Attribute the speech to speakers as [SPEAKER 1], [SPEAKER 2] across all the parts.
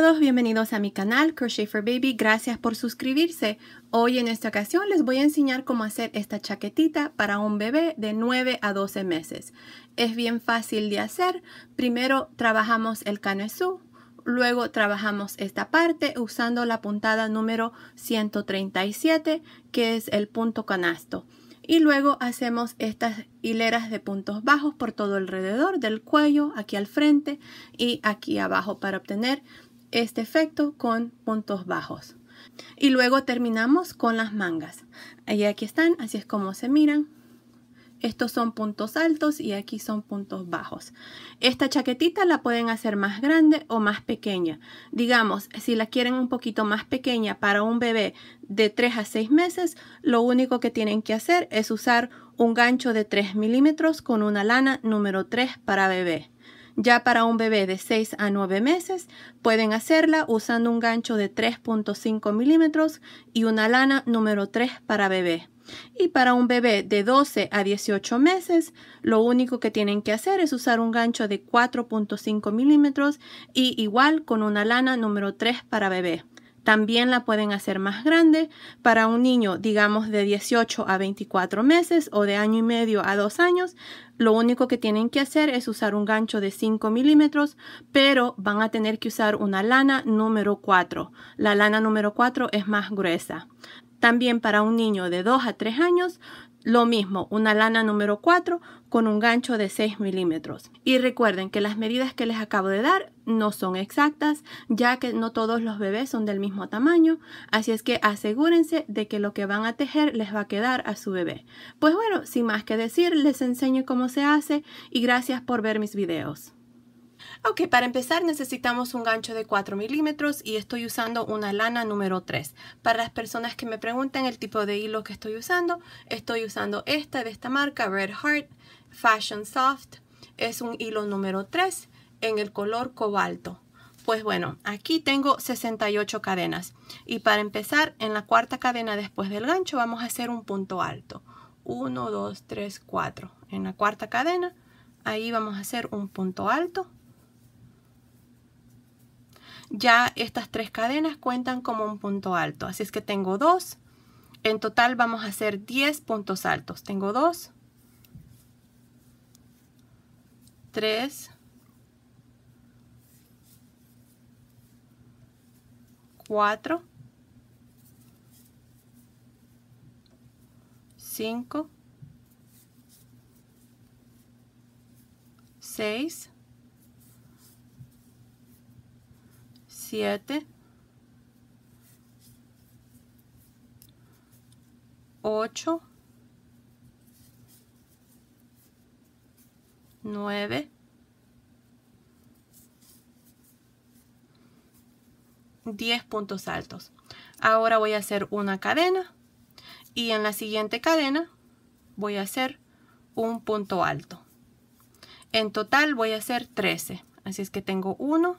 [SPEAKER 1] todos, bienvenidos a mi canal Crochet for Baby, gracias por suscribirse. Hoy en esta ocasión les voy a enseñar cómo hacer esta chaquetita para un bebé de 9 a 12 meses. Es bien fácil de hacer, primero trabajamos el canesú, luego trabajamos esta parte usando la puntada número 137 que es el punto canasto y luego hacemos estas hileras de puntos bajos por todo alrededor del cuello, aquí al frente y aquí abajo para obtener este efecto con puntos bajos. Y luego terminamos con las mangas. Ahí aquí están, así es como se miran. Estos son puntos altos y aquí son puntos bajos. Esta chaquetita la pueden hacer más grande o más pequeña. Digamos, si la quieren un poquito más pequeña para un bebé de 3 a 6 meses, lo único que tienen que hacer es usar un gancho de 3 milímetros con una lana número 3 para bebé. Ya para un bebé de 6 a 9 meses pueden hacerla usando un gancho de 3.5 milímetros y una lana número 3 para bebé. Y para un bebé de 12 a 18 meses, lo único que tienen que hacer es usar un gancho de 4.5 milímetros y igual con una lana número 3 para bebé. También la pueden hacer más grande para un niño, digamos, de 18 a 24 meses o de año y medio a 2 años. Lo único que tienen que hacer es usar un gancho de 5 milímetros, pero van a tener que usar una lana número 4. La lana número 4 es más gruesa. También para un niño de 2 a 3 años lo mismo, una lana número 4 con un gancho de 6 milímetros. Y recuerden que las medidas que les acabo de dar no son exactas, ya que no todos los bebés son del mismo tamaño, así es que asegúrense de que lo que van a tejer les va a quedar a su bebé. Pues bueno, sin más que decir, les enseño cómo se hace y gracias por ver mis videos. Ok, para empezar necesitamos un gancho de 4 milímetros y estoy usando una lana número 3. Para las personas que me preguntan el tipo de hilo que estoy usando, estoy usando esta de esta marca Red Heart Fashion Soft. Es un hilo número 3 en el color cobalto. Pues bueno, aquí tengo 68 cadenas y para empezar en la cuarta cadena después del gancho vamos a hacer un punto alto. 1, 2, 3, 4. En la cuarta cadena ahí vamos a hacer un punto alto ya estas tres cadenas cuentan como un punto alto. Así es que tengo dos. En total vamos a hacer 10 puntos altos. Tengo dos, tres, cuatro, cinco, seis, 7, 8, 9, 10 puntos altos. Ahora voy a hacer una cadena y en la siguiente cadena voy a hacer un punto alto. En total voy a hacer 13. Así es que tengo 1,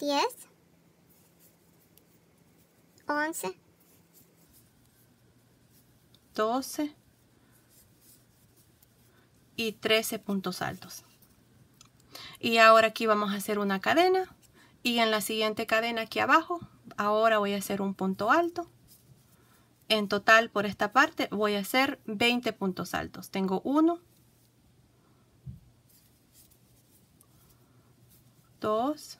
[SPEAKER 2] 10, 11,
[SPEAKER 1] 12 y 13 puntos altos. Y ahora aquí vamos a hacer una cadena y en la siguiente cadena aquí abajo, ahora voy a hacer un punto alto. En total por esta parte voy a hacer 20 puntos altos. Tengo 1,
[SPEAKER 2] 2,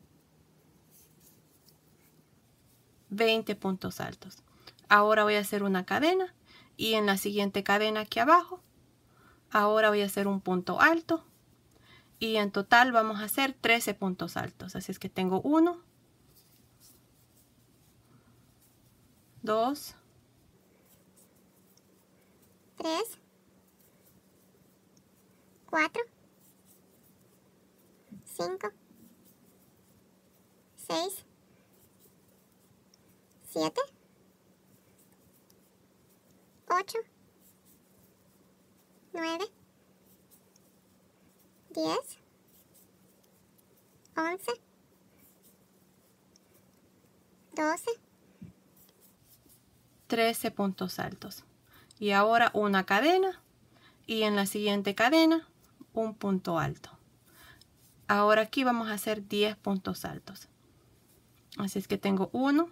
[SPEAKER 1] 20 puntos altos. Ahora voy a hacer una cadena y en la siguiente cadena aquí abajo, ahora voy a hacer un punto alto y en total vamos a hacer 13 puntos altos. Así es que tengo 1,
[SPEAKER 2] 2, 3, 4, 5, 6, 7, 8, 9, 10, 11,
[SPEAKER 1] 12, 13 puntos altos. Y ahora una cadena y en la siguiente cadena un punto alto. Ahora aquí vamos a hacer 10 puntos altos. Así es que tengo 1,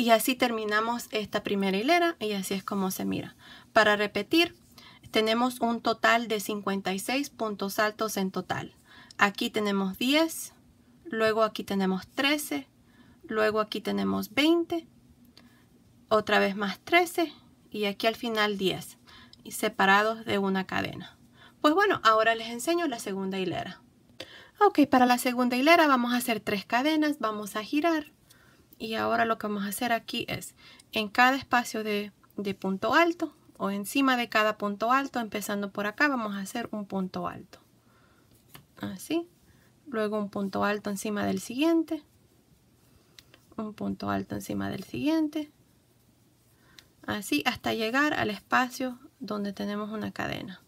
[SPEAKER 1] Y así terminamos esta primera hilera y así es como se mira. Para repetir, tenemos un total de 56 puntos altos en total. Aquí tenemos 10, luego aquí tenemos 13, luego aquí tenemos 20, otra vez más 13 y aquí al final 10, y separados de una cadena. Pues bueno, ahora les enseño la segunda hilera. Ok, para la segunda hilera vamos a hacer tres cadenas, vamos a girar y ahora lo que vamos a hacer aquí es en cada espacio de, punto alto o encima de cada punto alto, empezando por acá, vamos a hacer un punto alto. Así. Luego un punto alto encima del siguiente. Un punto alto encima del siguiente. Así hasta llegar al espacio donde tenemos una cadena.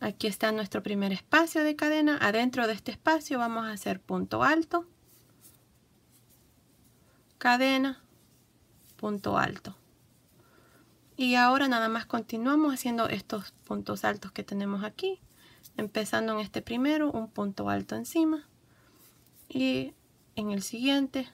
[SPEAKER 1] Aquí está nuestro primer espacio de cadena. Adentro de este espacio vamos a hacer punto alto, cadena, punto alto. Y ahora nada más continuamos haciendo estos puntos altos que tenemos aquí. Empezando en este primero, un punto alto encima. Y en el siguiente.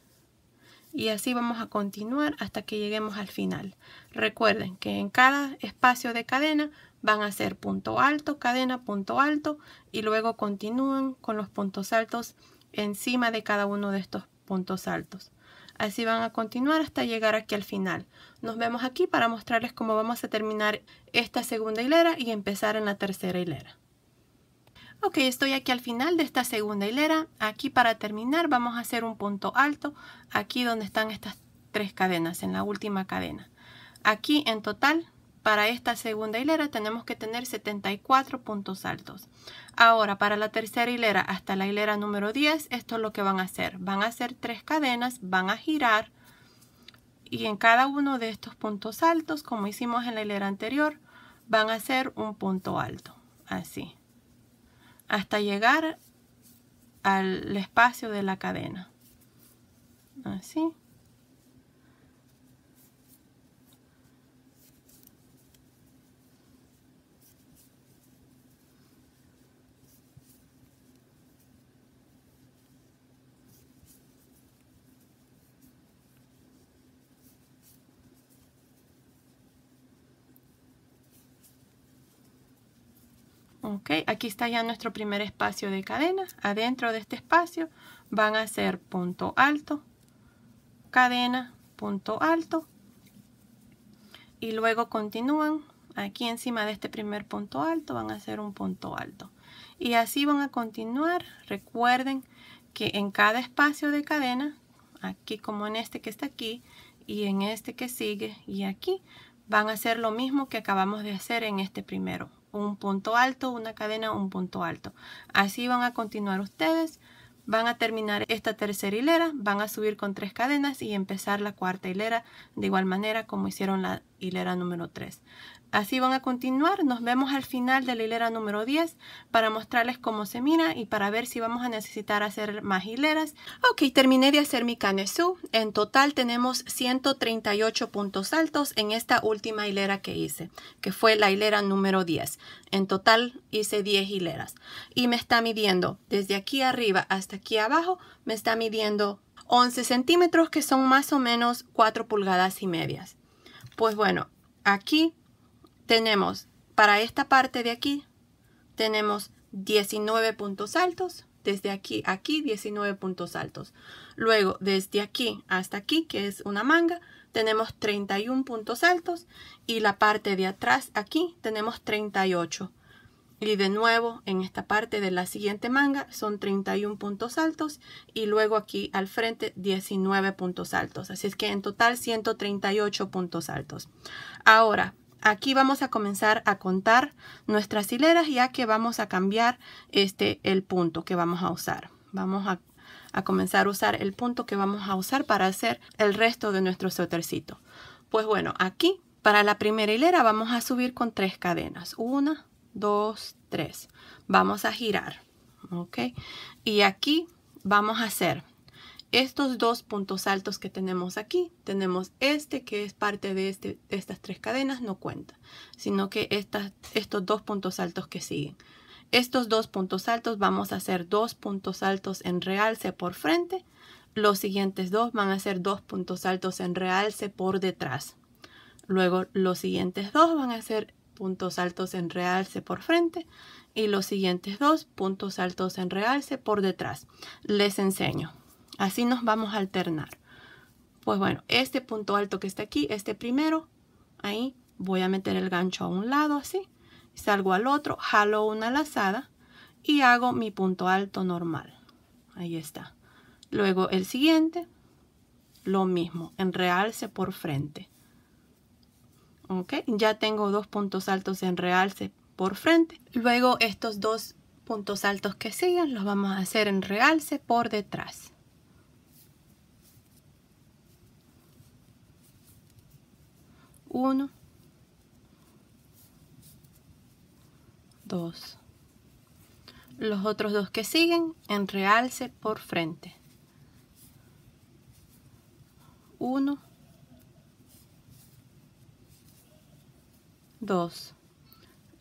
[SPEAKER 1] Y así vamos a continuar hasta que lleguemos al final. Recuerden que en cada espacio de cadena van a hacer punto alto, cadena, punto alto y luego continúan con los puntos altos encima de cada uno de estos puntos altos. Así van a continuar hasta llegar aquí al final. Nos vemos aquí para mostrarles cómo vamos a terminar esta segunda hilera y empezar en la tercera hilera. Ok, estoy aquí al final de esta segunda hilera. Aquí para terminar vamos a hacer un punto alto aquí donde están estas tres cadenas, en la última cadena. Aquí en total para esta segunda hilera tenemos que tener 74 puntos altos. Ahora, para la tercera hilera hasta la hilera número 10, esto es lo que van a hacer. Van a hacer tres cadenas, van a girar y en cada uno de estos puntos altos, como hicimos en la hilera anterior, van a hacer un punto alto, así, hasta llegar al espacio de la cadena, así. Ok, aquí está ya nuestro primer espacio de cadena. Adentro de este espacio van a hacer punto alto, cadena, punto alto. Y luego continúan aquí encima de este primer punto alto van a hacer un punto alto. Y así van a continuar. Recuerden que en cada espacio de cadena, aquí como en este que está aquí y en este que sigue y aquí, van a hacer lo mismo que acabamos de hacer en este primero un punto alto, una cadena, un punto alto. Así van a continuar ustedes. Van a terminar esta tercera hilera, van a subir con tres cadenas y empezar la cuarta hilera de igual manera como hicieron la hilera número 3. Así van a continuar. Nos vemos al final de la hilera número 10 para mostrarles cómo se mira y para ver si vamos a necesitar hacer más hileras. Ok, terminé de hacer mi canesú. En total tenemos 138 puntos altos en esta última hilera que hice, que fue la hilera número 10. En total hice 10 hileras y me está midiendo desde aquí arriba hasta aquí abajo, me está midiendo 11 centímetros que son más o menos 4 pulgadas y medias. Pues bueno, aquí tenemos para esta parte de aquí, tenemos 19 puntos altos, desde aquí aquí 19 puntos altos. Luego, desde aquí hasta aquí, que es una manga, tenemos 31 puntos altos y la parte de atrás aquí tenemos 38. Y de nuevo, en esta parte de la siguiente manga son 31 puntos altos y luego aquí al frente 19 puntos altos. Así es que en total 138 puntos altos. Ahora, aquí vamos a comenzar a contar nuestras hileras ya que vamos a cambiar este el punto que vamos a usar vamos a, comenzar a usar el punto que vamos a usar para hacer el resto de nuestro suétercito pues bueno aquí para la primera hilera vamos a subir con tres cadenas una dos tres vamos a girar ok y aquí vamos a hacer estos dos puntos altos que tenemos aquí. Tenemos este que es parte de, este, de estas tres cadenas, no cuenta, sino que estas, estos dos puntos altos que siguen. Estos dos puntos altos vamos a hacer dos puntos altos en realce por frente. Los siguientes dos van a ser dos puntos altos en realce por detrás. Luego los siguientes dos van a ser puntos altos en realce por frente y los siguientes dos puntos altos en realce por detrás. Les enseño. Así nos vamos a alternar. Pues bueno, este punto alto que está aquí, este primero, ahí voy a meter el gancho a un lado así, salgo al otro, jalo una lazada y hago mi punto alto normal. Ahí está. Luego el siguiente, lo mismo, en realce por frente. ¿Ok? Ya tengo dos puntos altos en realce por frente. Luego estos dos puntos altos que siguen los vamos a hacer en realce por detrás. 1, 2. Los otros dos que siguen en realce por frente. 1, 2.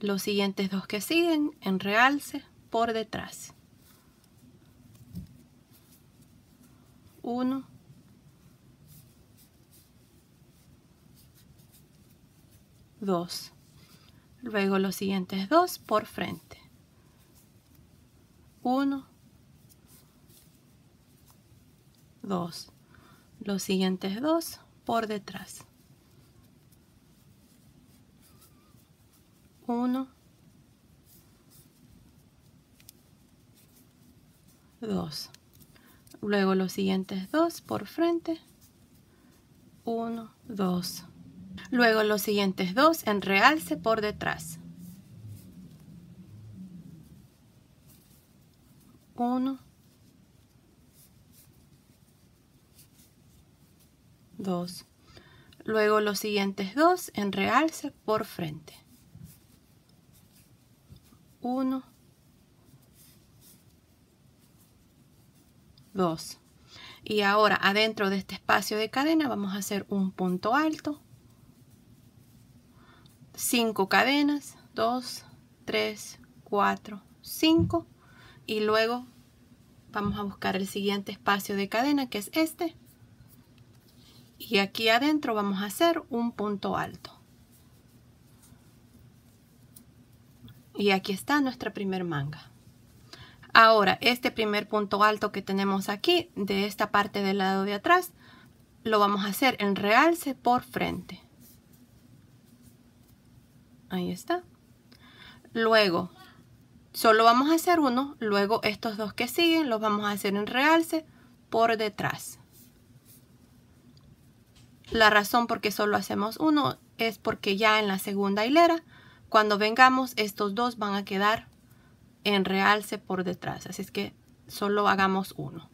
[SPEAKER 1] Los siguientes dos que siguen en realce por detrás. 1, 2 luego los siguientes dos por frente 1 2 los siguientes dos por detrás 1 2 luego los siguientes dos por frente 1 2 Luego los siguientes dos en realce por detrás. Uno, dos. Luego los siguientes dos en realce por frente. Uno, dos. Y ahora adentro de este espacio de cadena vamos a hacer un punto alto, 5 cadenas, 2, 3, 4, 5 y luego vamos a buscar el siguiente espacio de cadena que es este y aquí adentro vamos a hacer un punto alto y aquí está nuestra primer manga ahora este primer punto alto que tenemos aquí de esta parte del lado de atrás lo vamos a hacer en realce por frente Ahí está. Luego, solo vamos a hacer uno, luego estos dos que siguen los vamos a hacer en realce por detrás. La razón por qué solo hacemos uno es porque ya en la segunda hilera, cuando vengamos, estos dos van a quedar en realce por detrás. Así es que solo hagamos uno.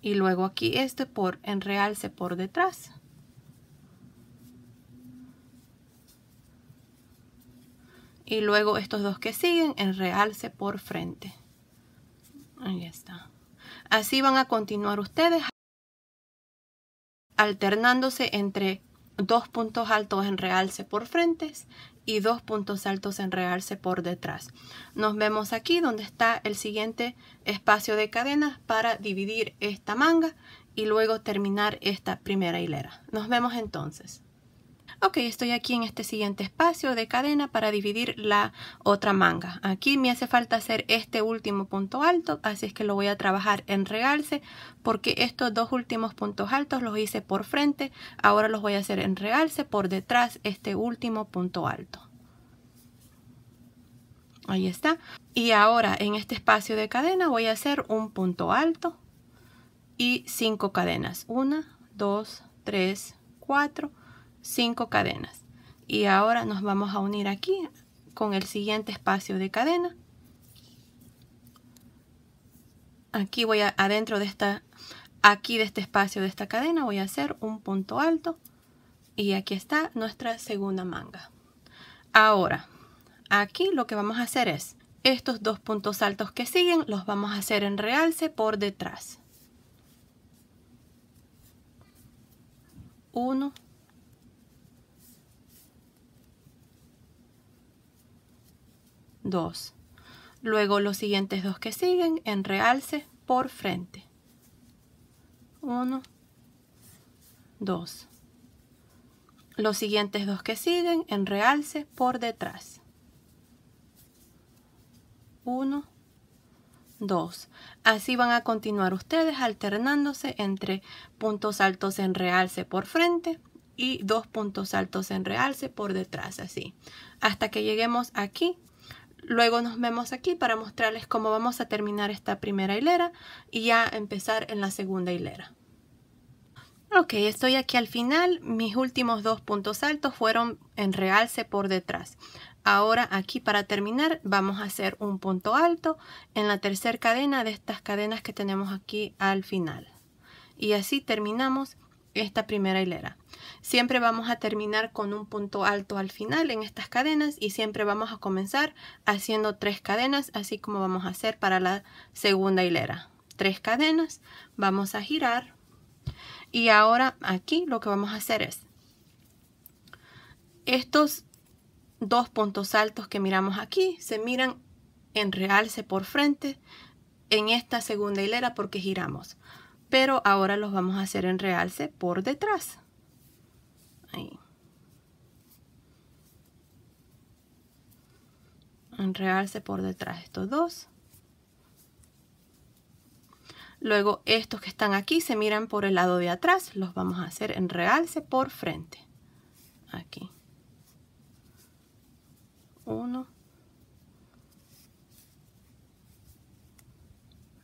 [SPEAKER 1] Y luego aquí este por en realce por detrás. y luego estos dos que siguen en realce por frente ahí está así van a continuar ustedes alternándose entre dos puntos altos en realce por frentes y dos puntos altos en realce por detrás. Nos vemos aquí donde está el siguiente espacio de cadenas para dividir esta manga y luego terminar esta primera hilera. Nos vemos entonces. Ok, estoy aquí en este siguiente espacio de cadena para dividir la otra manga. Aquí me hace falta hacer este último punto alto, así es que lo voy a trabajar en realce porque estos dos últimos puntos altos los hice por frente, ahora los voy a hacer en realce por detrás este último punto alto. Ahí está. Y ahora en este espacio de cadena voy a hacer un punto alto y cinco cadenas. Una, dos, tres, cuatro, cinco cadenas. Y ahora nos vamos a unir aquí con el siguiente espacio de cadena. Aquí voy a, adentro de esta, aquí de este espacio de esta cadena voy a hacer un punto alto. Y aquí está nuestra segunda manga. Ahora, aquí lo que vamos a hacer es, estos dos puntos altos que siguen los vamos a hacer en realce por detrás. 1, 2. Luego los siguientes dos que siguen en realce por frente. 1, 2. Los siguientes dos que siguen en realce por detrás. 1, 2. Así van a continuar ustedes alternándose entre puntos altos en realce por frente y dos puntos altos en realce por detrás, así. Hasta que lleguemos aquí Luego nos vemos aquí para mostrarles cómo vamos a terminar esta primera hilera y ya empezar en la segunda hilera. Ok, estoy aquí al final. Mis últimos dos puntos altos fueron en realce por detrás. Ahora aquí para terminar vamos a hacer un punto alto en la tercera cadena de estas cadenas que tenemos aquí al final. Y así terminamos esta primera hilera. Siempre vamos a terminar con un punto alto al final en estas cadenas y siempre vamos a comenzar haciendo tres cadenas, así como vamos a hacer para la segunda hilera. Tres cadenas, vamos a girar y ahora aquí lo que vamos a hacer es estos dos puntos altos que miramos aquí se miran en realce por frente en esta segunda hilera porque giramos pero ahora los vamos a hacer en realce por detrás. En realce por detrás estos dos. Luego estos que están aquí se miran por el lado de atrás, los vamos a hacer en realce por frente. Aquí. Uno.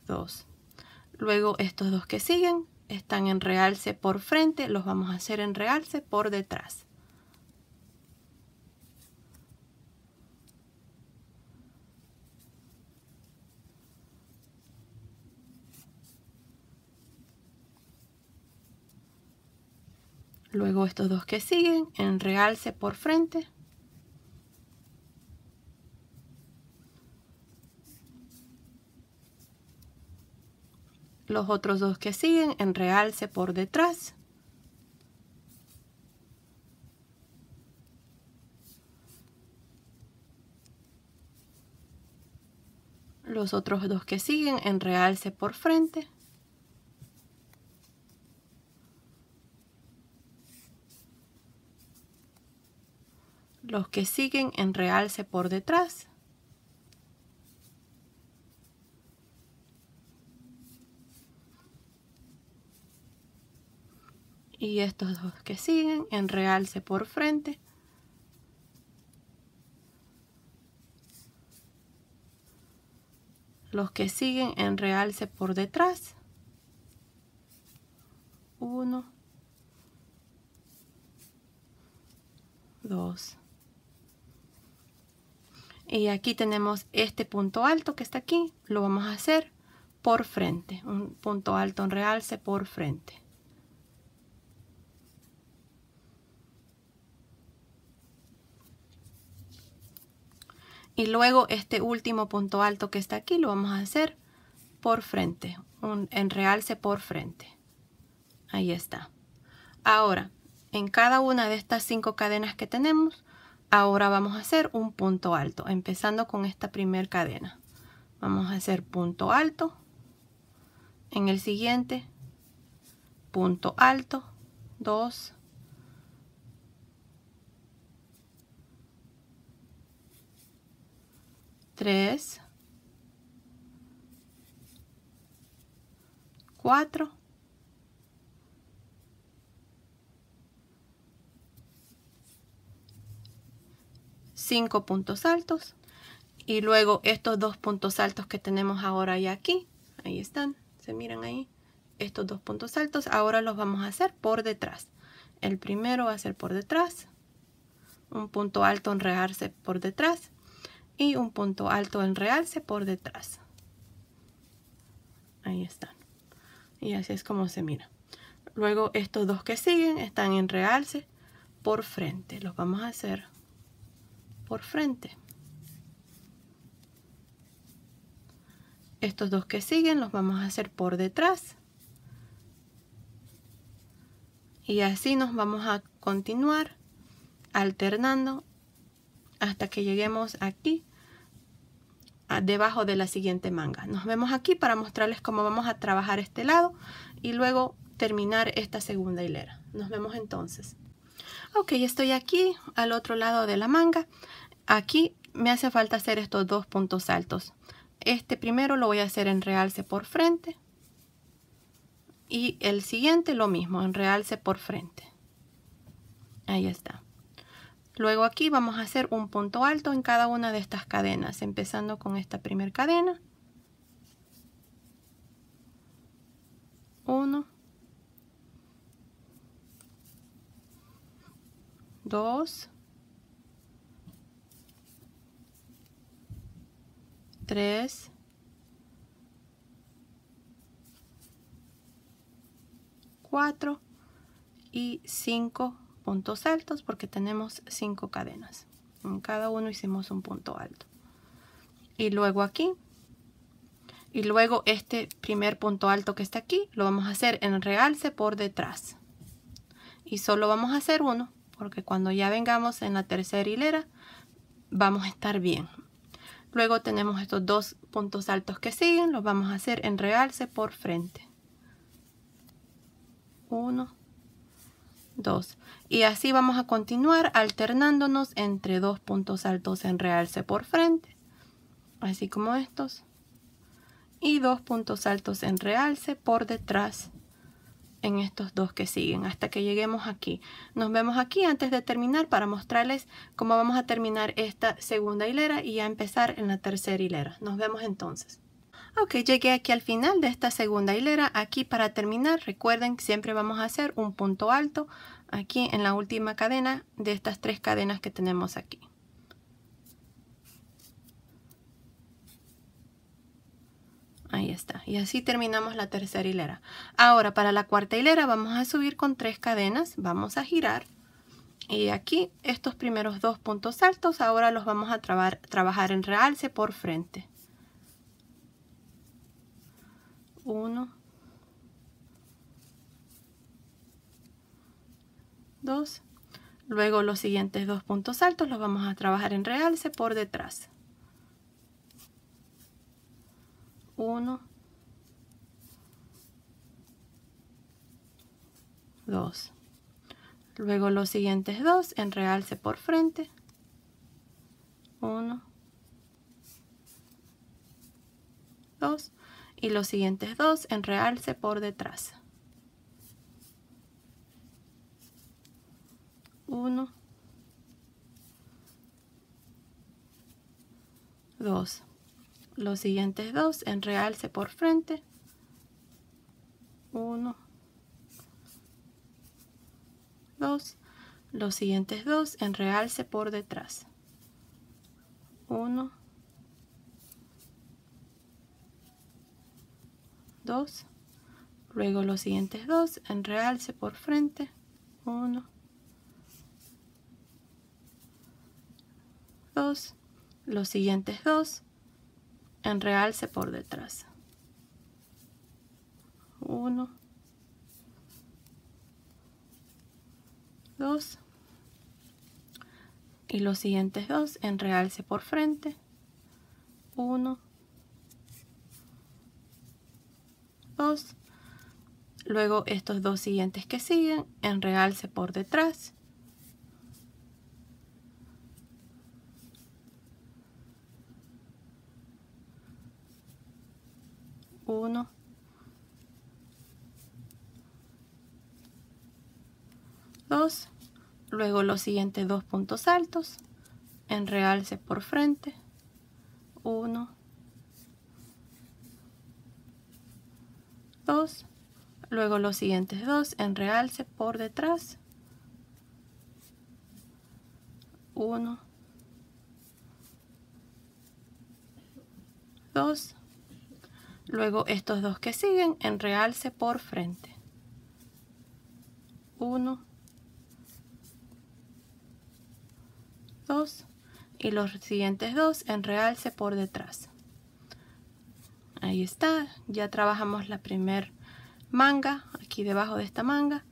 [SPEAKER 1] Dos. Luego estos dos que siguen están en realce por frente, los vamos a hacer en realce por detrás. Luego estos dos que siguen en realce por frente, los otros dos que siguen en realce por detrás. Los otros dos que siguen en realce por frente. Los que siguen en realce por detrás. y estos dos que siguen en realce por frente los que siguen en realce por detrás uno dos y aquí tenemos este punto alto que está aquí lo vamos a hacer por frente un punto alto en realce por frente y luego este último punto alto que está aquí lo vamos a hacer por frente, un en realce por frente. Ahí está. Ahora, en cada una de estas cinco cadenas que tenemos, ahora vamos a hacer un punto alto, empezando con esta primera cadena. Vamos a hacer punto alto, en el siguiente, punto alto, 2, 3, 4, 5 puntos altos y luego estos dos puntos altos que tenemos ahora y aquí, ahí están, se miran ahí, estos dos puntos altos, ahora los vamos a hacer por detrás. El primero va a ser por detrás, un punto alto, enredarse por detrás, y un punto alto en realce por detrás. Ahí están. Y así es como se mira. Luego estos dos que siguen están en realce por frente. Los vamos a hacer por frente. Estos dos que siguen los vamos a hacer por detrás. Y así nos vamos a continuar alternando hasta que lleguemos aquí debajo de la siguiente manga. Nos vemos aquí para mostrarles cómo vamos a trabajar este lado y luego terminar esta segunda hilera. Nos vemos entonces. Ok, estoy aquí al otro lado de la manga. Aquí me hace falta hacer estos dos puntos altos. Este primero lo voy a hacer en realce por frente. Y el siguiente lo mismo, en realce por frente. Ahí está. Luego aquí vamos a hacer un punto alto en cada una de estas cadenas, empezando con esta primera cadena. 1, 2, 3, 4 y 5 puntos altos porque tenemos cinco cadenas. En cada uno hicimos un punto alto. Y luego aquí. Y luego este primer punto alto que está aquí lo vamos a hacer en realce por detrás. Y solo vamos a hacer uno porque cuando ya vengamos en la tercera hilera vamos a estar bien. Luego tenemos estos dos puntos altos que siguen, los vamos a hacer en realce por frente. Uno 2. Y así vamos a continuar alternándonos entre dos puntos altos en realce por frente, así como estos, y dos puntos altos en realce por detrás en estos dos que siguen hasta que lleguemos aquí. Nos vemos aquí antes de terminar para mostrarles cómo vamos a terminar esta segunda hilera y a empezar en la tercera hilera. Nos vemos entonces. Ah, ok, llegué aquí al final de esta segunda hilera. Aquí para terminar, recuerden que siempre vamos a hacer un punto alto aquí en la última cadena de estas tres cadenas que tenemos aquí. Ahí está. Y así terminamos la tercera hilera. Ahora para la cuarta hilera vamos a subir con tres cadenas. Vamos a girar. Y aquí estos primeros dos puntos altos ahora los vamos a trabajar en realce por frente. 1, 2. Luego los siguientes dos puntos altos los vamos a trabajar en realce por detrás. 1, 2. Luego los siguientes dos en realce por frente. 1, 2 y los siguientes dos en realce por detrás. 1, 2. Los siguientes dos en realce por frente. 1, 2. Los siguientes dos en realce por detrás. 1, luego los siguientes dos en realce por frente uno dos los siguientes dos en realce por detrás uno dos y los siguientes dos en realce por frente 1 2 luego estos dos siguientes que siguen en realce por detrás uno dos luego los siguientes dos puntos altos en realce por frente uno dos, luego los siguientes dos en realce por detrás, uno, dos, luego estos dos que siguen en realce por frente, uno, dos y los siguientes dos en realce por detrás ahí está ya trabajamos la primer manga aquí debajo de esta manga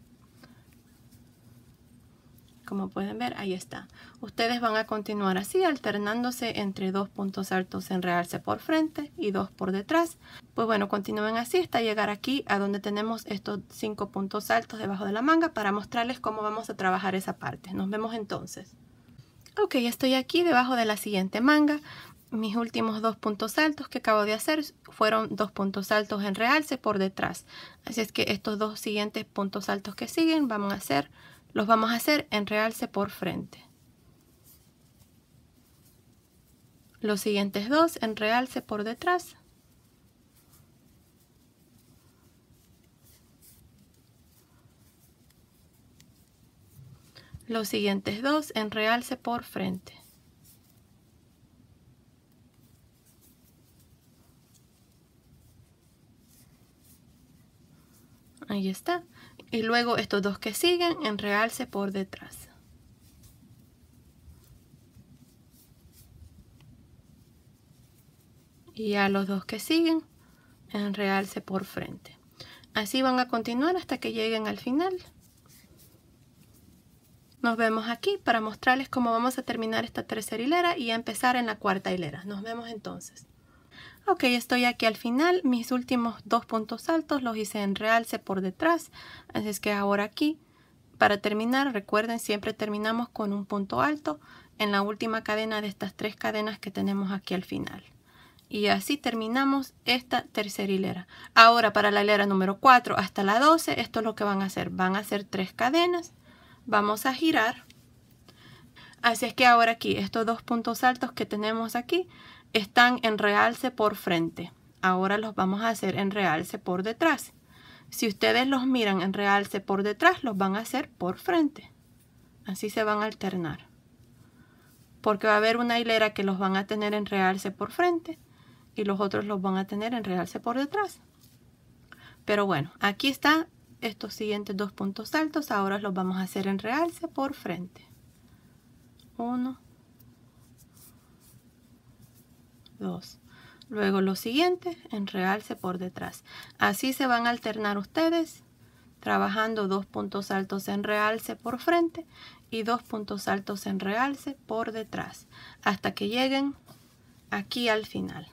[SPEAKER 1] como pueden ver ahí está ustedes van a continuar así alternándose entre dos puntos altos en realce por frente y dos por detrás pues bueno continúen así hasta llegar aquí a donde tenemos estos cinco puntos altos debajo de la manga para mostrarles cómo vamos a trabajar esa parte nos vemos entonces ok estoy aquí debajo de la siguiente manga mis últimos dos puntos altos que acabo de hacer fueron dos puntos altos en realce por detrás. Así es que estos dos siguientes puntos altos que siguen vamos a hacer, los vamos a hacer en realce por frente. Los siguientes dos en realce por detrás. Los siguientes dos en realce por frente. Ahí está. Y luego estos dos que siguen en realce por detrás. Y a los dos que siguen en realce por frente. Así van a continuar hasta que lleguen al final. Nos vemos aquí para mostrarles cómo vamos a terminar esta tercera hilera y a empezar en la cuarta hilera. Nos vemos entonces. Ok, estoy aquí al final. Mis últimos dos puntos altos los hice en realce por detrás. Así es que ahora aquí, para terminar, recuerden, siempre terminamos con un punto alto en la última cadena de estas tres cadenas que tenemos aquí al final. Y así terminamos esta tercera hilera. Ahora para la hilera número 4 hasta la 12, esto es lo que van a hacer. Van a hacer tres cadenas. Vamos a girar. Así es que ahora aquí, estos dos puntos altos que tenemos aquí, están en realce por frente. Ahora los vamos a hacer en realce por detrás. Si ustedes los miran en realce por detrás, los van a hacer por frente. Así se van a alternar. Porque va a haber una hilera que los van a tener en realce por frente y los otros los van a tener en realce por detrás. Pero bueno, aquí están estos siguientes dos puntos altos. Ahora los vamos a hacer en realce por frente. Uno, 2. Luego lo siguiente en realce por detrás. Así se van a alternar ustedes trabajando dos puntos altos en realce por frente y dos puntos altos en realce por detrás hasta que lleguen aquí al final.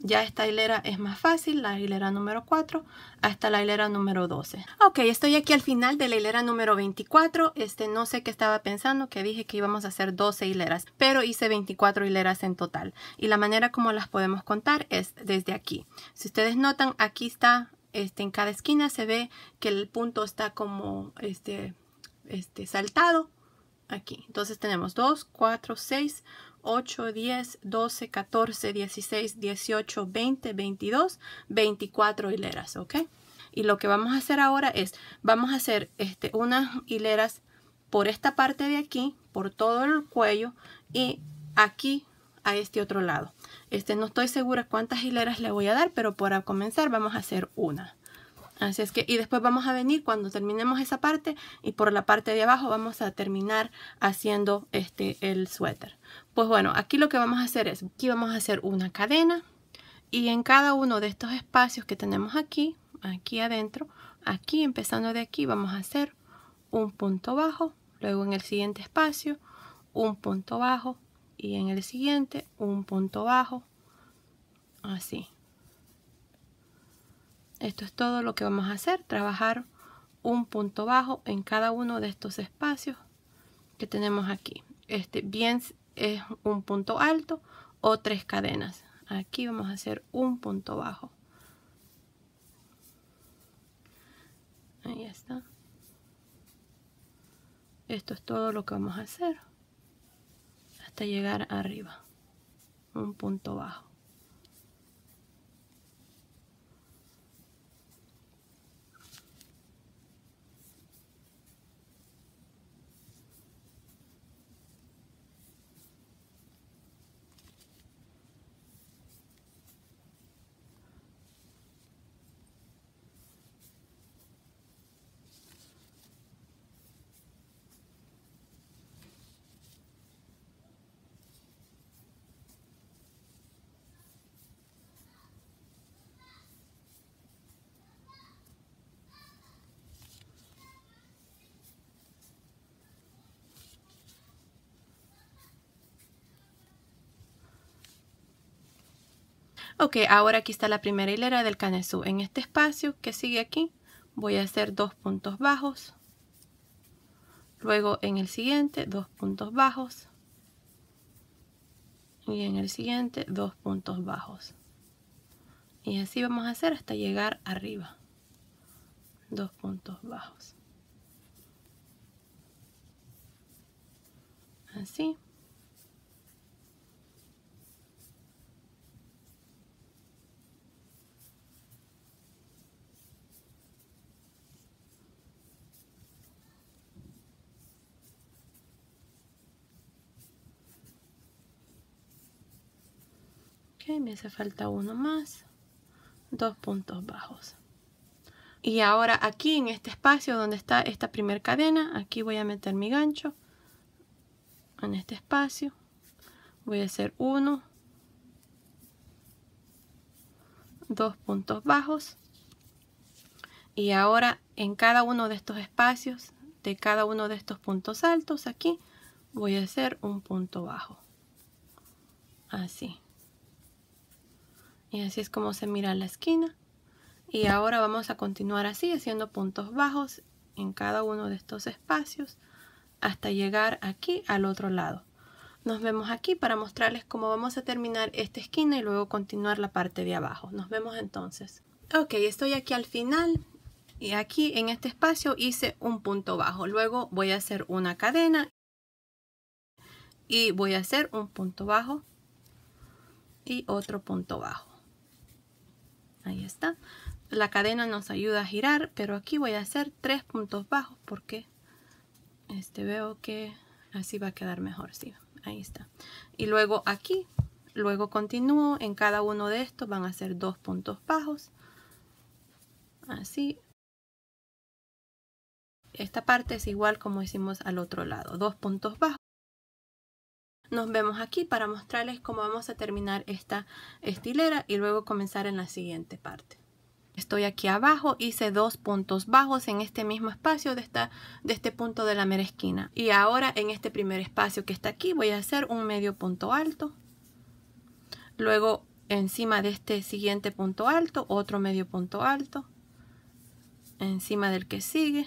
[SPEAKER 1] Ya esta hilera es más fácil, la hilera número 4 hasta la hilera número 12. Ok, estoy aquí al final de la hilera número 24. Este no sé qué estaba pensando, que dije que íbamos a hacer 12 hileras, pero hice 24 hileras en total. Y la manera como las podemos contar es desde aquí. Si ustedes notan, aquí está, este, en cada esquina se ve que el punto está como este, este saltado aquí. Entonces tenemos 2, 4, 6, 8, 10, 12, 14, 16, 18, 20, 22, 24 hileras, ¿ok? Y lo que vamos a hacer ahora es, vamos a hacer este, unas hileras por esta parte de aquí, por todo el cuello y aquí a este otro lado. Este, no estoy segura cuántas hileras le voy a dar, pero para comenzar vamos a hacer una. Así es que, y después vamos a venir cuando terminemos esa parte y por la parte de abajo vamos a terminar haciendo este el suéter. Pues bueno, aquí lo que vamos a hacer es, aquí vamos a hacer una cadena y en cada uno de estos espacios que tenemos aquí, aquí adentro, aquí empezando de aquí vamos a hacer un punto bajo, luego en el siguiente espacio un punto bajo y en el siguiente un punto bajo, así. Esto es todo lo que vamos a hacer, trabajar un punto bajo en cada uno de estos espacios que tenemos aquí. Este, bien es un punto alto o tres cadenas. Aquí vamos a hacer un punto bajo. Ahí está. Esto es todo lo que vamos a hacer hasta llegar arriba. Un punto bajo. Ok, ahora aquí está la primera hilera del canesú. En este espacio que sigue aquí voy a hacer dos puntos bajos. Luego en el siguiente dos puntos bajos. Y en el siguiente dos puntos bajos. Y así vamos a hacer hasta llegar arriba. Dos puntos bajos. Así. me hace falta uno más dos puntos bajos y ahora aquí en este espacio donde está esta primer cadena aquí voy a meter mi gancho en este espacio voy a hacer uno dos puntos bajos y ahora en cada uno de estos espacios de cada uno de estos puntos altos aquí voy a hacer un punto bajo así y así es como se mira la esquina y ahora vamos a continuar así haciendo puntos bajos en cada uno de estos espacios hasta llegar aquí al otro lado nos vemos aquí para mostrarles cómo vamos a terminar esta esquina y luego continuar la parte de abajo nos vemos entonces ok estoy aquí al final y aquí en este espacio hice un punto bajo luego voy a hacer una cadena y voy a hacer un punto bajo y otro punto bajo Ahí está. La cadena nos ayuda a girar, pero aquí voy a hacer tres puntos bajos porque este veo que así va a quedar mejor. Sí, ahí está. Y luego aquí, luego continúo. En cada uno de estos van a ser dos puntos bajos. Así. Esta parte es igual como hicimos al otro lado. Dos puntos bajos. Nos vemos aquí para mostrarles cómo vamos a terminar esta, estilera y luego comenzar en la siguiente parte. Estoy aquí abajo, hice dos puntos bajos en este mismo espacio de, esta, de este punto de la mera esquina. Y ahora en este primer espacio que está aquí voy a hacer un medio punto alto. Luego encima de este siguiente punto alto, otro medio punto alto. Encima del que sigue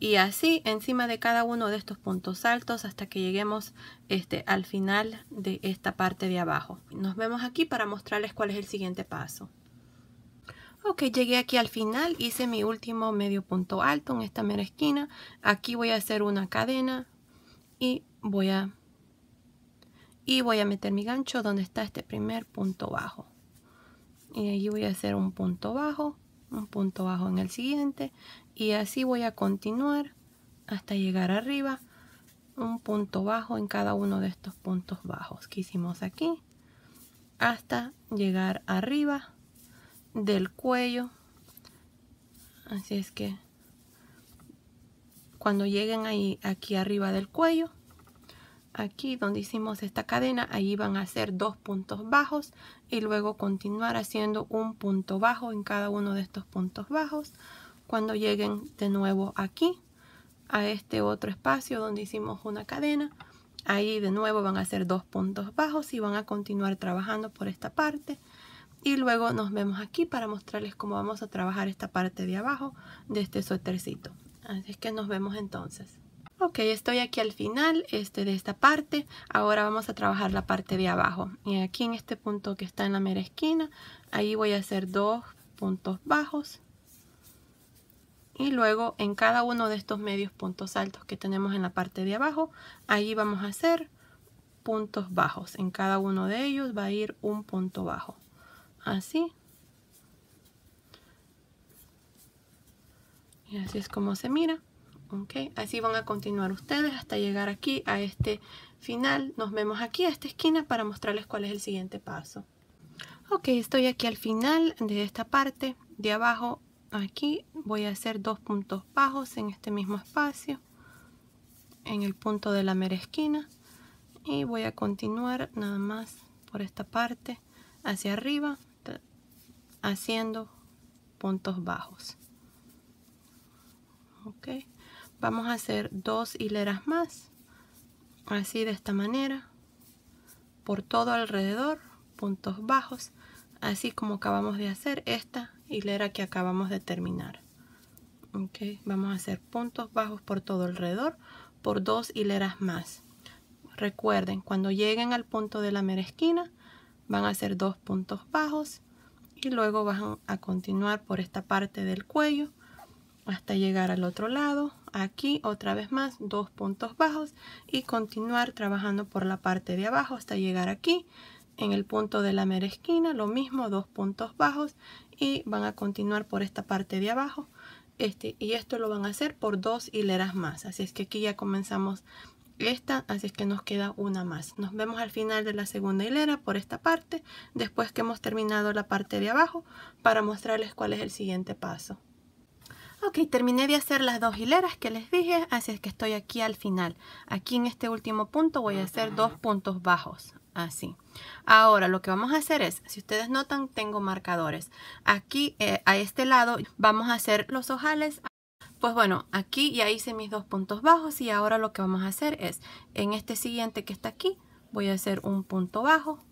[SPEAKER 1] y así encima de cada uno de estos puntos altos hasta que lleguemos este, al final de esta parte de abajo. Nos vemos aquí para mostrarles cuál es el siguiente paso. Ok, llegué aquí al final, hice mi último medio punto alto en esta mera esquina. Aquí voy a hacer una cadena y voy a, y voy a meter mi gancho donde está este primer punto bajo. Y allí voy a hacer un punto bajo un punto bajo en el siguiente y así voy a continuar hasta llegar arriba un punto bajo en cada uno de estos puntos bajos que hicimos aquí hasta llegar arriba del cuello así es que cuando lleguen ahí aquí arriba del cuello aquí donde hicimos esta cadena ahí van a ser dos puntos bajos y luego continuar haciendo un punto bajo en cada uno de estos puntos bajos cuando lleguen de nuevo aquí a este otro espacio donde hicimos una cadena ahí de nuevo van a hacer dos puntos bajos y van a continuar trabajando por esta parte y luego nos vemos aquí para mostrarles cómo vamos a trabajar esta parte de abajo de este suétercito así que nos vemos entonces Ok, estoy aquí al final este, de esta parte. Ahora vamos a trabajar la parte de abajo. Y aquí en este punto que está en la mera esquina, ahí voy a hacer dos puntos bajos. Y luego en cada uno de estos medios puntos altos que tenemos en la parte de abajo, ahí vamos a hacer puntos bajos. En cada uno de ellos va a ir un punto bajo. Así. Y así es como se mira así van a continuar ustedes hasta llegar aquí a este final. Nos vemos aquí a esta esquina para mostrarles cuál es el siguiente paso. Ok, estoy aquí al final de esta parte de abajo. Aquí voy a hacer dos puntos bajos en este mismo espacio, en el punto de la mera esquina. Y voy a continuar nada más por esta parte hacia arriba, haciendo puntos bajos. ok vamos a hacer dos hileras más así de esta manera por todo alrededor puntos bajos así como acabamos de hacer esta hilera que acabamos de terminar vamos a hacer puntos bajos por todo alrededor por dos hileras más recuerden cuando lleguen al punto de la mera esquina van a hacer dos puntos bajos y luego van a continuar por esta parte del cuello hasta llegar al otro lado aquí otra vez más dos puntos bajos y continuar trabajando por la parte de abajo hasta llegar aquí en el punto de la mera esquina lo mismo dos puntos bajos y van a continuar por esta parte de abajo este y esto lo van a hacer por dos hileras más así es que aquí ya comenzamos esta, así es que nos queda una más. Nos vemos al final de la segunda hilera por esta parte, después que hemos terminado la parte de abajo, para mostrarles cuál es el siguiente paso. Ok, terminé de hacer las dos hileras que les dije, así es que estoy aquí al final. Aquí en este último punto voy a hacer dos puntos bajos, así. Ahora lo que vamos a hacer es, si ustedes notan, tengo marcadores. Aquí eh, a este lado vamos a hacer los ojales. Pues bueno, aquí ya hice mis dos puntos bajos y ahora lo que vamos a hacer es, en este siguiente que está aquí, voy a hacer un punto bajo.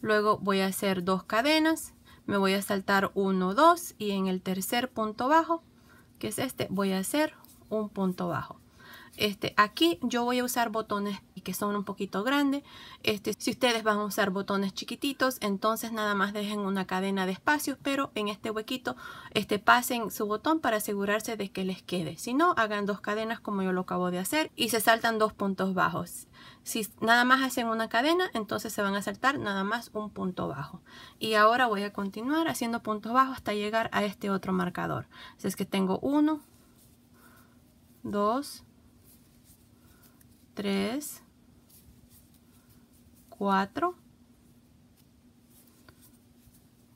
[SPEAKER 1] Luego voy a hacer dos cadenas me voy a saltar 1, 2 y en el tercer punto bajo, que es este, voy a hacer un punto bajo. Este, aquí yo voy a usar botones que son un poquito grandes. Este, si ustedes van a usar botones chiquititos, entonces nada más dejen una cadena de espacios, pero en este huequito este, pasen su botón para asegurarse de que les quede. Si no, hagan dos cadenas como yo lo acabo de hacer y se saltan dos puntos bajos. Si nada más hacen una cadena, entonces se van a saltar nada más un punto bajo. Y ahora voy a continuar haciendo puntos bajos hasta llegar a este otro marcador. Si es que tengo uno dos. 3, 4,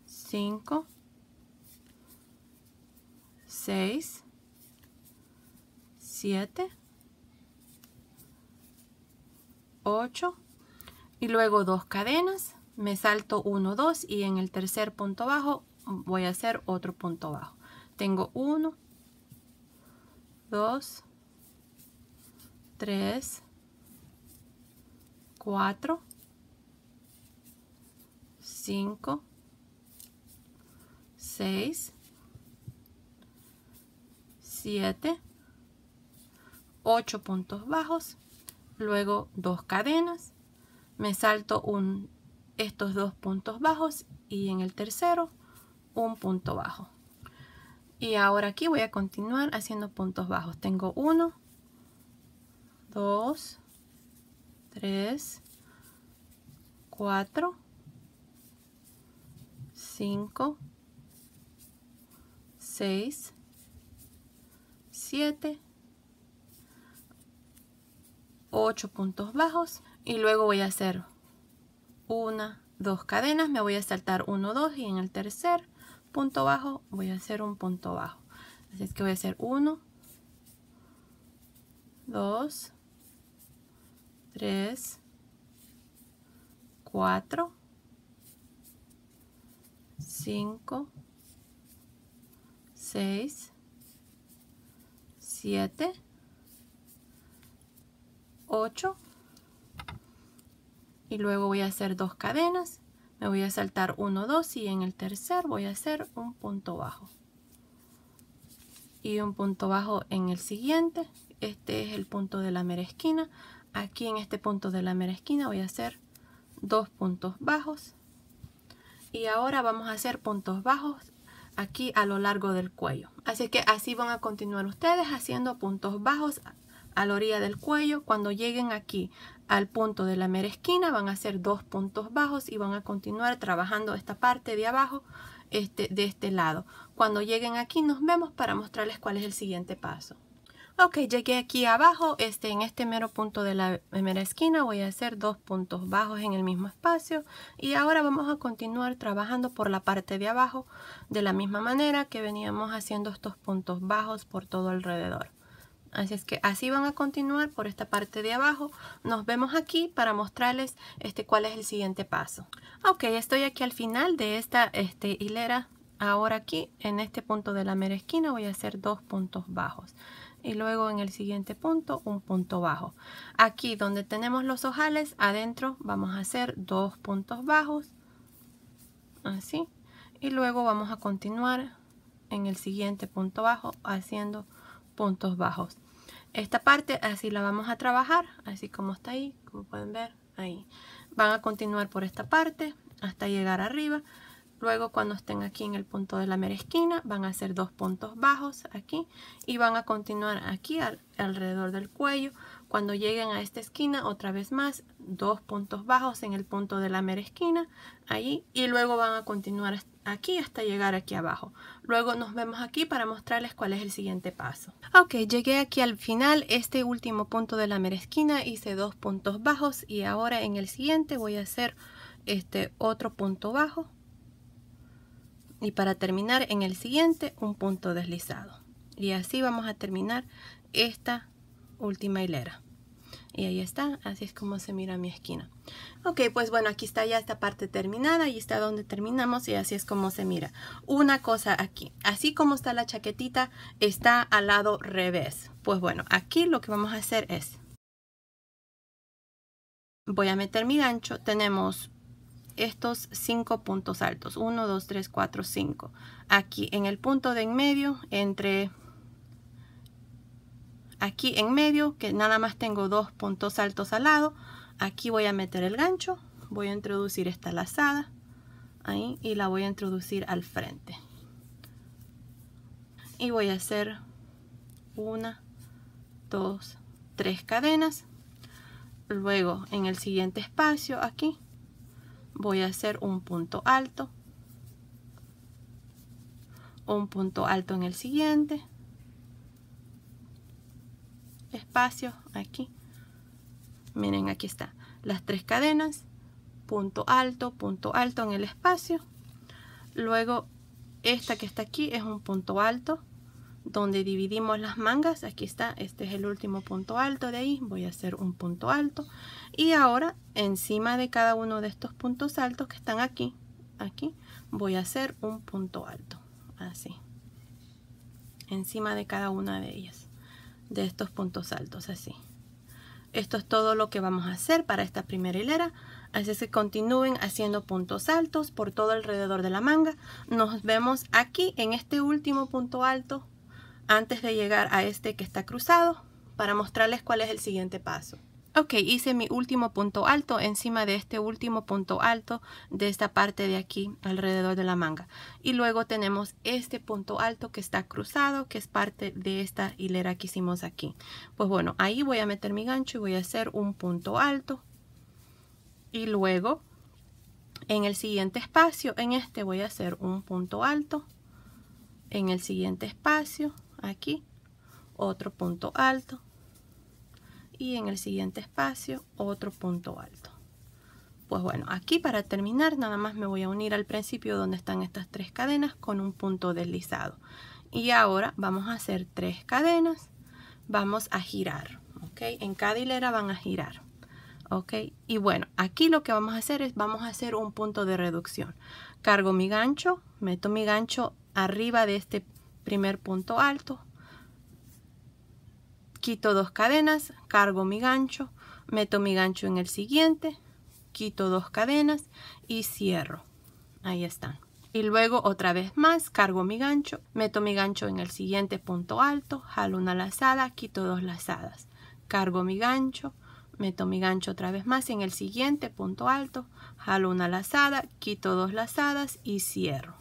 [SPEAKER 1] 5, 6, 7, 8 y luego dos cadenas, me salto 1, 2 y en el tercer punto bajo voy a hacer otro punto bajo. Tengo 1, 2, 3, 4, 5, 6, 7, 8 puntos bajos, luego dos cadenas, me salto un, estos dos puntos bajos y en el tercero un punto bajo. Y ahora aquí voy a continuar haciendo puntos bajos. Tengo 1, 2, 3, 4, 5, 6, 7, 8 puntos bajos y luego voy a hacer una, dos cadenas, me voy a saltar 1, 2 y en el tercer punto bajo voy a hacer un punto bajo. Así es que voy a hacer 1, 2, 3, 4, 5, 6, 7, 8 y luego voy a hacer dos cadenas me voy a saltar 1 2 y en el tercer voy a hacer un punto bajo y un punto bajo en el siguiente este es el punto de la mera esquina aquí en este punto de la mera esquina voy a hacer dos puntos bajos y ahora vamos a hacer puntos bajos aquí a lo largo del cuello así que así van a continuar ustedes haciendo puntos bajos a la orilla del cuello cuando lleguen aquí al punto de la mera esquina van a hacer dos puntos bajos y van a continuar trabajando esta parte de abajo este, de este lado cuando lleguen aquí nos vemos para mostrarles cuál es el siguiente paso Ok, llegué aquí abajo, este, en este mero punto de la primera esquina voy a hacer dos puntos bajos en el mismo espacio y ahora vamos a continuar trabajando por la parte de abajo de la misma manera que veníamos haciendo estos puntos bajos por todo alrededor. Así es que así van a continuar por esta parte de abajo. Nos vemos aquí para mostrarles este, cuál es el siguiente paso. Ok, estoy aquí al final de esta este, hilera. Ahora aquí, en este punto de la mera esquina, voy a hacer dos puntos bajos y luego en el siguiente punto un punto bajo. Aquí donde tenemos los ojales, adentro vamos a hacer dos puntos bajos, así, y luego vamos a continuar en el siguiente punto bajo haciendo puntos bajos. Esta parte así la vamos a trabajar, así como está ahí, como pueden ver, ahí. Van a continuar por esta parte hasta llegar arriba Luego cuando estén aquí en el punto de la mera esquina van a hacer dos puntos bajos aquí y van a continuar aquí alrededor del cuello. Cuando lleguen a esta esquina otra vez más dos puntos bajos en el punto de la mera esquina ahí y luego van a continuar aquí hasta llegar aquí abajo. Luego nos vemos aquí para mostrarles cuál es el siguiente paso. Ok, llegué aquí al final, este último punto de la mera esquina hice dos puntos bajos y ahora en el siguiente voy a hacer este otro punto bajo y para terminar en el siguiente un punto deslizado y así vamos a terminar esta última hilera y ahí está, así es como se mira mi esquina. Ok, pues bueno, aquí está ya esta parte terminada, y está donde terminamos y así es como se mira. Una cosa aquí, así como está la chaquetita, está al lado revés. Pues bueno, aquí lo que vamos a hacer es, voy a meter mi gancho, tenemos estos cinco puntos altos. 1, 2, 3, 4, 5. Aquí en el punto de en medio, entre... Aquí en medio, que nada más tengo dos puntos altos al lado. Aquí voy a meter el gancho. Voy a introducir esta lazada. Ahí, y la voy a introducir al frente. Y voy a hacer una, dos, tres cadenas. Luego en el siguiente espacio aquí voy a hacer un punto alto un punto alto en el siguiente espacio aquí miren aquí está las tres cadenas punto alto punto alto en el espacio luego esta que está aquí es un punto alto donde dividimos las mangas aquí está este es el último punto alto de ahí voy a hacer un punto alto y ahora encima de cada uno de estos puntos altos que están aquí aquí voy a hacer un punto alto así encima de cada una de ellas de estos puntos altos así esto es todo lo que vamos a hacer para esta primera hilera así es que continúen haciendo puntos altos por todo alrededor de la manga nos vemos aquí en este último punto alto antes de llegar a este que está cruzado para mostrarles cuál es el siguiente paso. Ok, hice mi último punto alto encima de este último punto alto de esta parte de aquí alrededor de la manga. Y luego tenemos este punto alto que está cruzado, que es parte de esta hilera que hicimos aquí. Pues bueno, ahí voy a meter mi gancho y voy a hacer un punto alto. Y luego en el siguiente espacio, en este voy a hacer un punto alto. En el siguiente espacio aquí otro punto alto y en el siguiente espacio otro punto alto pues bueno aquí para terminar nada más me voy a unir al principio donde están estas tres cadenas con un punto deslizado y ahora vamos a hacer tres cadenas vamos a girar ok en cada hilera van a girar ok y bueno aquí lo que vamos a hacer es vamos a hacer un punto de reducción cargo mi gancho meto mi gancho arriba de este primer punto alto, quito dos cadenas, cargo mi gancho, meto mi gancho en el siguiente, quito dos cadenas y cierro. Ahí están. Y luego otra vez más, cargo mi gancho, meto mi gancho en el siguiente punto alto, jalo una lazada, quito dos lazadas, cargo mi gancho, meto mi gancho otra vez más en el siguiente punto alto, jalo una lazada, quito dos lazadas y cierro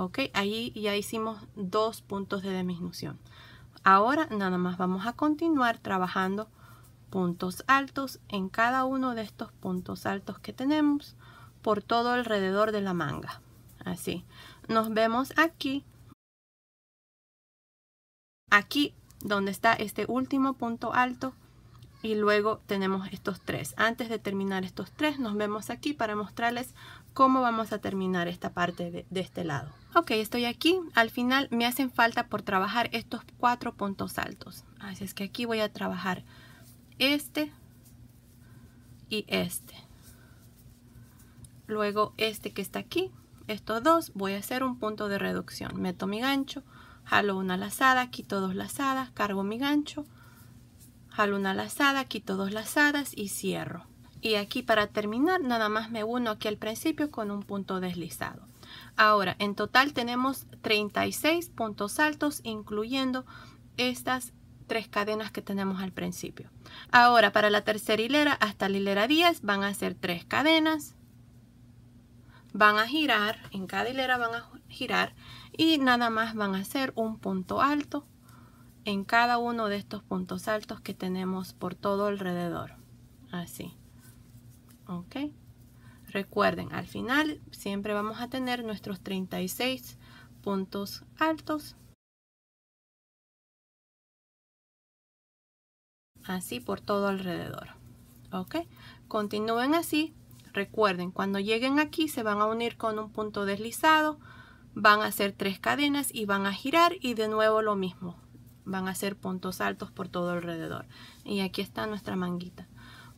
[SPEAKER 1] ok ahí ya hicimos dos puntos de disminución ahora nada más vamos a continuar trabajando puntos altos en cada uno de estos puntos altos que tenemos por todo alrededor de la manga así nos vemos aquí aquí donde está este último punto alto y luego tenemos estos tres antes de terminar estos tres nos vemos aquí para mostrarles cómo vamos a terminar esta parte de, este lado. Ok, estoy aquí. Al final me hacen falta por trabajar estos cuatro puntos altos. Así es que aquí voy a trabajar este y este. Luego este que está aquí, estos dos, voy a hacer un punto de reducción. Meto mi gancho, jalo una lazada, quito dos lazadas, cargo mi gancho, jalo una lazada, quito dos lazadas y cierro. Y aquí para terminar nada más me uno aquí al principio con un punto deslizado. Ahora, en total tenemos 36 puntos altos incluyendo estas tres cadenas que tenemos al principio. Ahora, para la tercera hilera hasta la hilera 10 van a hacer tres cadenas. Van a girar, en cada hilera van a girar y nada más van a hacer un punto alto en cada uno de estos puntos altos que tenemos por todo alrededor. Así ok recuerden al final siempre vamos a
[SPEAKER 2] tener nuestros 36 puntos altos así por todo alrededor
[SPEAKER 1] ok continúen así recuerden cuando lleguen aquí se van a unir con un punto deslizado van a hacer tres cadenas y van a girar y de nuevo lo mismo van a hacer puntos altos por todo alrededor y aquí está nuestra manguita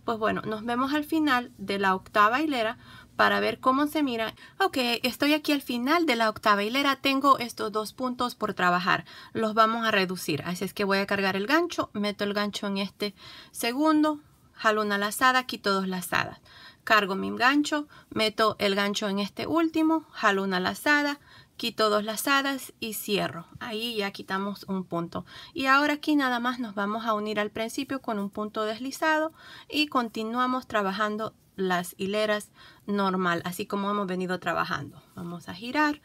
[SPEAKER 1] pues bueno, nos vemos al final de la octava hilera para ver cómo se mira. Ok, estoy aquí al final de la octava hilera, tengo estos dos puntos por trabajar, los vamos a reducir, así es que voy a cargar el gancho, meto el gancho en este segundo, jalo una lazada, quito dos lazadas, cargo mi gancho, meto el gancho en este último, jalo una lazada, quito dos lazadas y cierro ahí ya quitamos un punto y ahora aquí nada más nos vamos a unir al principio con un punto deslizado y continuamos trabajando las hileras normal así como hemos venido trabajando vamos a girar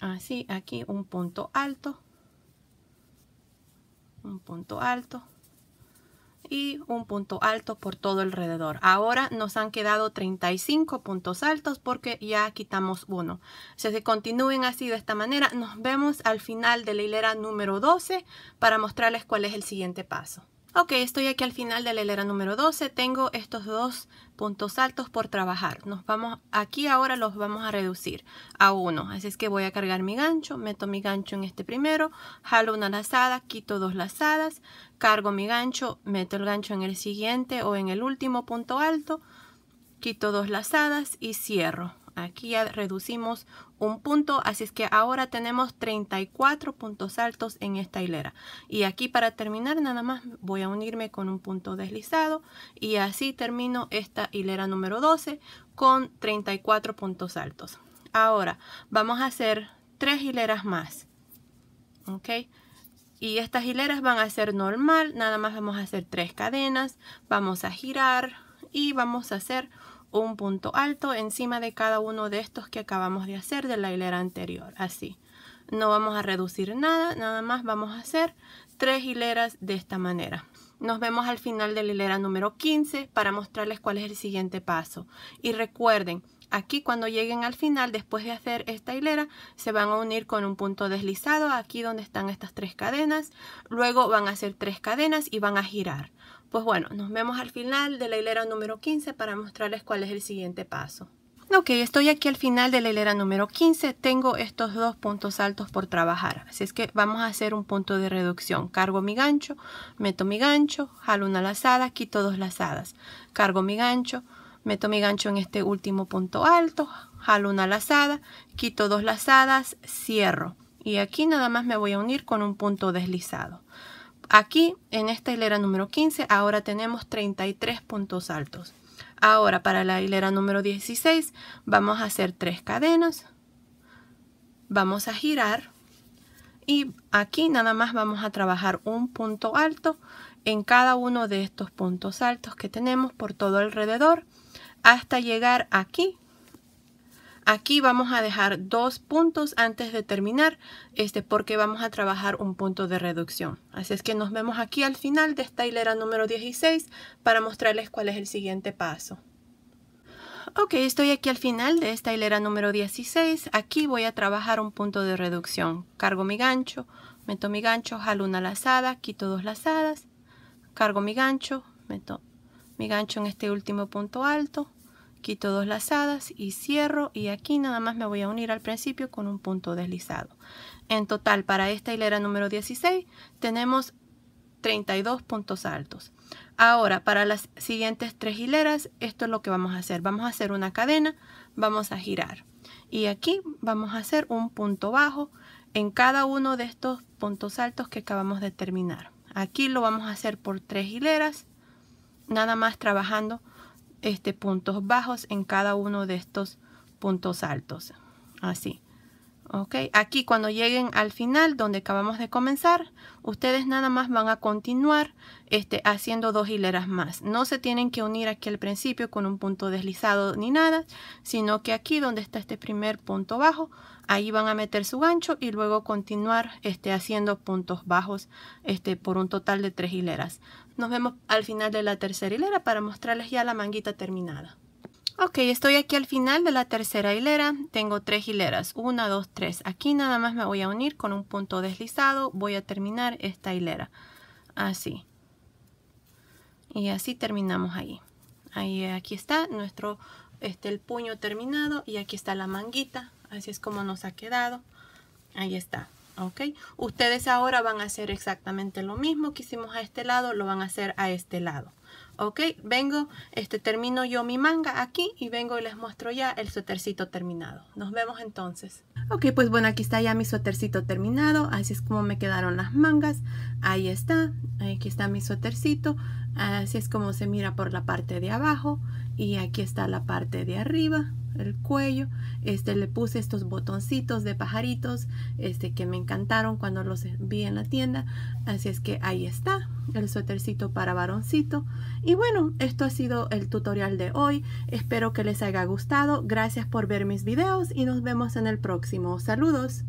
[SPEAKER 1] así aquí un punto alto un punto alto y un punto alto por todo alrededor. Ahora nos han quedado 35 puntos altos porque ya quitamos uno. Si se continúen así de esta manera, nos vemos al final de la hilera número 12 para mostrarles cuál es el siguiente paso. Ok, estoy aquí al final de la hilera número 12. Tengo estos dos puntos altos por trabajar. Nos vamos aquí ahora los vamos a reducir a uno. Así es que voy a cargar mi gancho, meto mi gancho en este primero, jalo una lazada, quito dos lazadas, cargo mi gancho, meto el gancho en el siguiente o en el último punto alto, quito dos lazadas y cierro. Aquí ya reducimos un punto, así es que ahora tenemos 34 puntos altos en esta hilera. Y aquí para terminar nada más voy a unirme con un punto deslizado y así termino esta hilera número 12 con 34 puntos altos. Ahora vamos a hacer tres hileras más. ¿Ok? Y estas hileras van a ser normal, nada más vamos a hacer tres cadenas, vamos a girar y vamos a hacer un punto alto encima de cada uno de estos que acabamos de hacer de la hilera anterior, así. No vamos a reducir nada, nada más vamos a hacer tres hileras de esta manera. Nos vemos al final de la hilera número 15 para mostrarles cuál es el siguiente paso. Y recuerden, aquí cuando lleguen al final, después de hacer esta hilera, se van a unir con un punto deslizado aquí donde están estas tres cadenas. Luego van a hacer tres cadenas y van a girar. Pues bueno, nos vemos al final de la hilera número 15 para mostrarles cuál es el siguiente paso. Ok, estoy aquí al final de la hilera número 15. Tengo estos dos puntos altos por trabajar. Así es que vamos a hacer un punto de reducción. Cargo mi gancho, meto mi gancho, jalo una lazada, quito dos lazadas. Cargo mi gancho, meto mi gancho en este último punto alto, jalo una lazada, quito dos lazadas, cierro. Y aquí nada más me voy a unir con un punto deslizado. Aquí, en esta hilera número 15, ahora tenemos 33 puntos altos. Ahora, para la hilera número 16, vamos a hacer tres cadenas. Vamos a girar. Y aquí nada más vamos a trabajar un punto alto en cada uno de estos puntos altos que tenemos por todo alrededor hasta llegar aquí Aquí vamos a dejar dos puntos antes de terminar, este, porque vamos a trabajar un punto de reducción. Así es que nos vemos aquí al final de esta hilera número 16 para mostrarles cuál es el siguiente paso. Ok, estoy aquí al final de esta hilera número 16. Aquí voy a trabajar un punto de reducción. Cargo mi gancho, meto mi gancho, jalo una lazada, quito dos lazadas, cargo mi gancho, meto mi gancho en este último punto alto, quito dos lazadas y cierro y aquí nada más me voy a unir al principio con un punto deslizado. En total para esta hilera número 16 tenemos 32 puntos altos. Ahora para las siguientes tres hileras esto es lo que vamos a hacer. Vamos a hacer una cadena, vamos a girar y aquí vamos a hacer un punto bajo en cada uno de estos puntos altos que acabamos de terminar. Aquí lo vamos a hacer por tres hileras, nada más trabajando este, puntos bajos en cada uno de estos puntos altos. Así. ¿Ok? Aquí cuando lleguen al final donde acabamos de comenzar, ustedes nada más van a continuar este, haciendo dos hileras más. No se tienen que unir aquí al principio con un punto deslizado ni nada, sino que aquí donde está este primer punto bajo, ahí van a meter su gancho y luego continuar este, haciendo puntos bajos este, por un total de tres hileras. Nos vemos al final de la tercera hilera para mostrarles ya la manguita terminada. Ok, estoy aquí al final de la tercera hilera. Tengo tres hileras. Una, dos, tres. Aquí nada más me voy a unir con un punto deslizado. Voy a terminar esta hilera. Así. Y así terminamos ahí. Ahí aquí está nuestro este, el puño terminado y aquí está la manguita. Así es como nos ha quedado. Ahí está. ¿ok? Ustedes ahora van a hacer exactamente lo mismo que hicimos a este lado, lo van a hacer a este lado. ¿Ok? Vengo, este, termino yo mi manga aquí y vengo y les muestro ya el suetercito terminado. Nos vemos entonces. Ok, pues bueno, aquí está ya mi suétercito terminado. Así es como me quedaron las mangas. Ahí está. Aquí está mi suétercito. Así es como se mira por la parte de abajo y aquí está la parte de arriba el cuello este le puse estos botoncitos de pajaritos este que me encantaron cuando los vi en la tienda así es que ahí está el suétercito para varoncito y bueno esto ha sido el tutorial de hoy espero que les haya gustado gracias por ver mis videos y nos vemos en
[SPEAKER 2] el próximo saludos